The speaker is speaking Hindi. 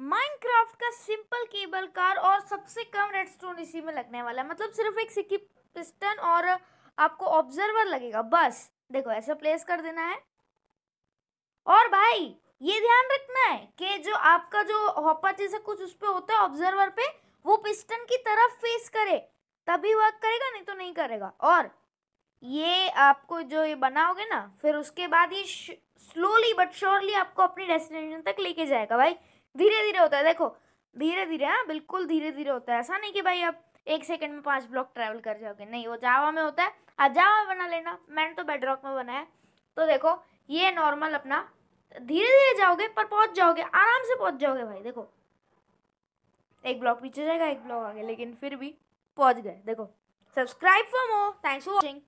माइनक्राफ्ट का सिंपल केबल कार और सबसे कम रेडस्टोन इसी में लगने वाला है मतलब सिर्फ एक सिक्की पिस्टन और आपको ऑब्जर्वर लगेगा बस देखो ऐसे प्लेस कर देना है और भाई ये ध्यान रखना है कि जो आपका जो हॉपर जैसा कुछ उस पर होता है ऑब्जर्वर पे वो पिस्टन की तरफ फेस करे तभी वर्क करेगा नहीं तो नहीं करेगा और ये आपको जो ये बनाओगे ना फिर उसके बाद ये स्लोली बट श्योरली आपको अपनी डेस्टिनेशन तक लेके जाएगा भाई धीरे धीरे होता है देखो धीरे धीरे हाँ बिल्कुल धीरे धीरे होता है ऐसा नहीं कि भाई आप एक सेकंड में पाँच ब्लॉक ट्रैवल कर जाओगे नहीं वो जावा में होता है आज जावा में बना लेना मैंने तो बेड में बनाया तो देखो ये नॉर्मल अपना धीरे धीरे जाओगे पर पहुंच जाओगे आराम से पहुंच जाओगे भाई देखो एक ब्लॉक पीछे जाएगा एक ब्लॉक आगे लेकिन फिर भी पहुंच गए देखो subscribe for more thanks for watching